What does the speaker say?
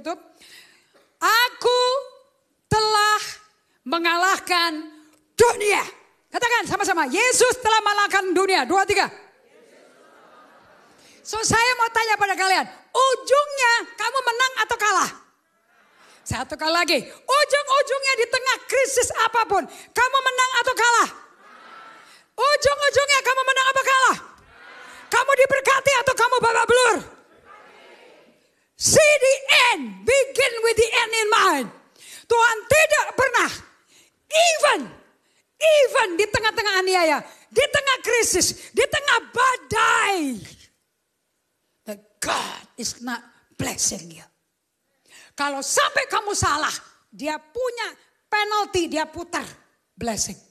tutup. Aku telah mengalahkan dunia. Katakan sama-sama, Yesus telah mengalahkan dunia. Dua, tiga. So saya mau tanya pada kalian, ujungnya kamu menang atau kalah? Satu kali lagi, ujung-ujungnya di tengah krisis apapun, kamu menang atau kalah? Ujung-ujungnya kamu menang atau kalah? Kamu diberkati atau kamu Tuhan tidak pernah even even di tengah-tengah aniaya, di tengah krisis, di tengah badai. The God is not blessing you. Kalau sampai kamu salah, dia punya penalty, dia putar blessing.